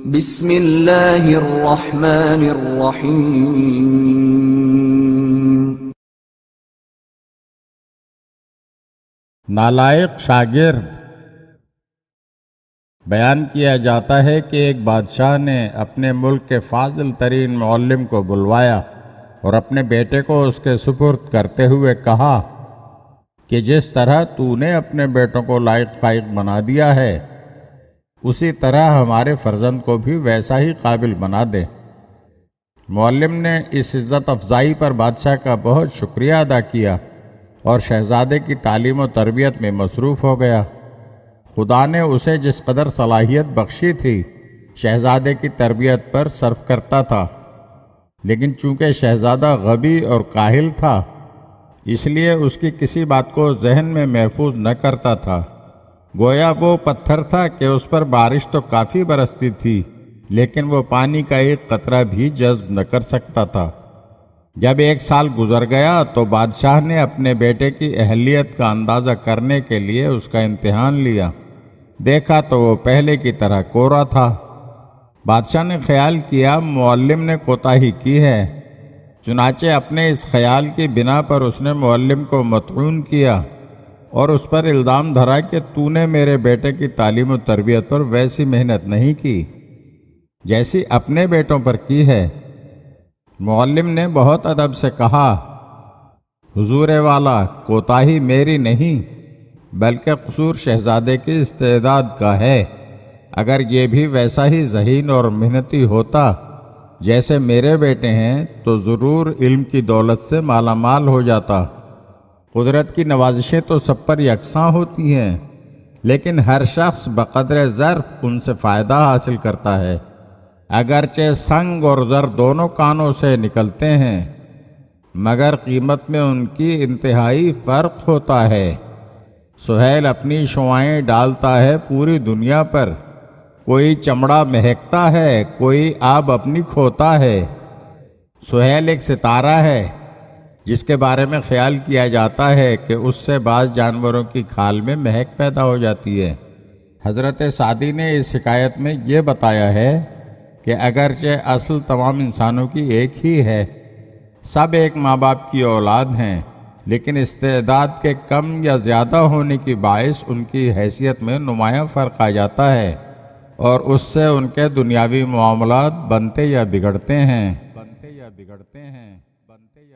बिस्मिल्लाहिर्रहमानिर्रहीम नालायक शागिर्द बयान किया जाता है कि एक बादशाह ने अपने मुल्क के फाजिल तरीन मौलम को बुलवाया और अपने बेटे को उसके सुपुर्द करते हुए कहा कि जिस तरह तूने अपने बेटों को लायक फायक बना दिया है उसी तरह हमारे फर्जंद को भी वैसा ही काबिल बना दे मौलम ने इस इज़्ज़त अफजाई पर बादशाह का बहुत शुक्रिया अदा किया और शहजादे की तालीम और तरबियत में मसरूफ़ हो गया खुदा ने उसे जिस कदर सलाहियत बख्शी थी शहजादे की तरबियत पर सर्फ करता था लेकिन चूंकि शहजादा गबी और काहिल था इसलिए उसकी किसी बात को जहन में महफूज न करता था गोया वो पत्थर था कि उस पर बारिश तो काफ़ी बरसती थी लेकिन वो पानी का एक कतरा भी जज्ब न कर सकता था जब एक साल गुजर गया तो बादशाह ने अपने बेटे की अहलियत का अंदाज़ा करने के लिए उसका इम्तहान लिया देखा तो वो पहले की तरह कोरा था बादशाह ने ख्याल किया मुअल्लिम ने कोताही की है चुनाचे अपने इस ख्याल की बिना पर उसने मुअल्लिम को मतून किया और उस पर इल्ज़ाम धरा कि तूने मेरे बेटे की तालीम और तरबियत पर वैसी मेहनत नहीं की जैसी अपने बेटों पर की है मौलम ने बहुत अदब से कहा हुजूर वाला कोताही मेरी नहीं बल्कि कसूर शहजादे की इस्तेदाद का है अगर ये भी वैसा ही जहीन और मेहनती होता जैसे मेरे बेटे हैं तो ज़रूर इल्म की दौलत से मालामाल हो जाता कुदरत की नवाजिशें तो सब पर यकसा होती हैं लेकिन हर शख्स बकदर ज़र्फ उनसे फ़ायदा हासिल करता है अगरचे संग और ज़र दोनों कानों से निकलते हैं मगर कीमत में उनकी इंतहाई फ़र्क होता है सुहेल अपनी शुआएँ डालता है पूरी दुनिया पर कोई चमड़ा महकता है कोई आब अपनी खोता है सुहेल एक सितारा है जिसके बारे में ख्याल किया जाता है कि उससे बाज़ जानवरों की खाल में महक पैदा हो जाती है हज़रत सादी ने इस शिकायत में ये बताया है कि अगरचे असल तमाम इंसानों की एक ही है सब एक माँ बाप की औलाद हैं लेकिन इस्तेदाद के कम या ज़्यादा होने की बायस उनकी हैसियत में नुमायाँ फ़र्क आ जाता है और उससे उनके दुनियावी मामला बनते या बिगड़ते हैं बनते या बिगड़ते हैं